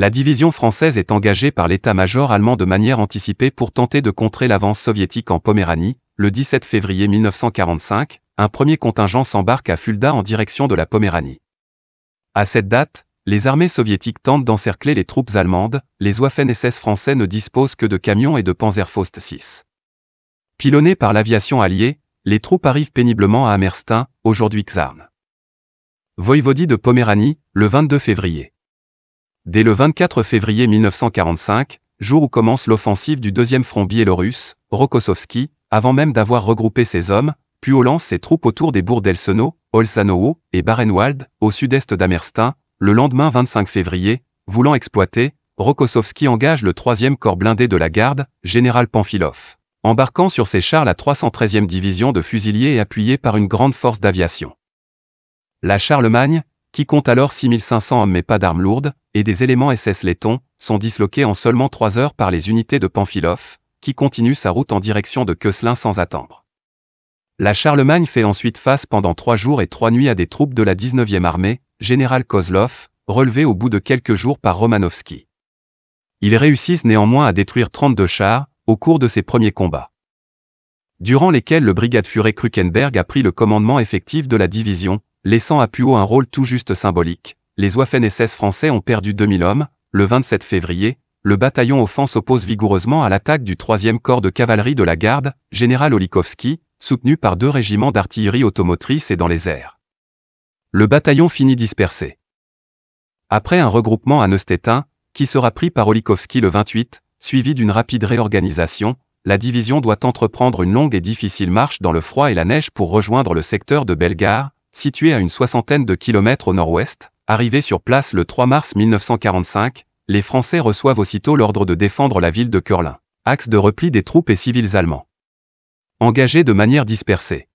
La division française est engagée par l'état-major allemand de manière anticipée pour tenter de contrer l'avance soviétique en Poméranie. Le 17 février 1945, un premier contingent s'embarque à Fulda en direction de la Poméranie. À cette date, les armées soviétiques tentent d'encercler les troupes allemandes, les Waffen-SS français ne disposent que de camions et de Panzerfaust 6. Pilonnés par l'aviation alliée, les troupes arrivent péniblement à Amerstein, aujourd'hui Xarn. Voïvodie de Poméranie, le 22 février. Dès le 24 février 1945, jour où commence l'offensive du deuxième front biélorusse, Rokossovski, avant même d'avoir regroupé ses hommes, puis au lance ses troupes autour des bourgs d'Elseno, Olsanowo et Barenwald, au sud-est d'Amerstein, le lendemain 25 février, voulant exploiter, Rokossovski engage le 3e corps blindé de la garde, général Panfilov. Embarquant sur ses chars la 313e division de fusiliers et appuyée par une grande force d'aviation. La Charlemagne, qui compte alors 6500 hommes mais pas d'armes lourdes, et des éléments SS lettons, sont disloqués en seulement 3 heures par les unités de Panfilov, qui continue sa route en direction de Köslin sans attendre. La Charlemagne fait ensuite face pendant 3 jours et 3 nuits à des troupes de la 19e armée, général Kozlov, relevées au bout de quelques jours par Romanovski. Ils réussissent néanmoins à détruire 32 chars, au cours de ces premiers combats durant lesquels le brigade Furet Krukenberg a pris le commandement effectif de la division, laissant à haut un rôle tout juste symbolique. Les waffen français ont perdu 2000 hommes. Le 27 février, le bataillon offense oppose vigoureusement à l'attaque du 3e corps de cavalerie de la garde, général Olikowski, soutenu par deux régiments d'artillerie automotrice et dans les airs. Le bataillon finit dispersé. Après un regroupement à Neustetin, qui sera pris par Olikowski le 28, suivi d'une rapide réorganisation, la division doit entreprendre une longue et difficile marche dans le froid et la neige pour rejoindre le secteur de Belgare, situé à une soixantaine de kilomètres au nord-ouest, arrivés sur place le 3 mars 1945, les Français reçoivent aussitôt l'ordre de défendre la ville de Curlin, axe de repli des troupes et civils allemands. Engagés de manière dispersée.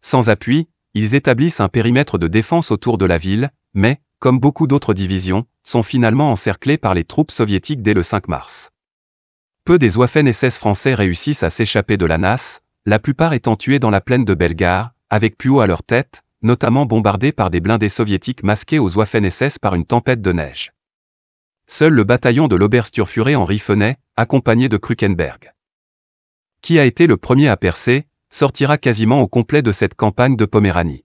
Sans appui, ils établissent un périmètre de défense autour de la ville, mais, comme beaucoup d'autres divisions, sont finalement encerclés par les troupes soviétiques dès le 5 mars. Peu des Waffen-SS français réussissent à s'échapper de la NAS, la plupart étant tués dans la plaine de Bellegarde, avec plus haut à leur tête, notamment bombardés par des blindés soviétiques masqués aux waffen par une tempête de neige. Seul le bataillon de l'Obersturfuré Henri Fenet, accompagné de Krukenberg. Qui a été le premier à percer, sortira quasiment au complet de cette campagne de Poméranie.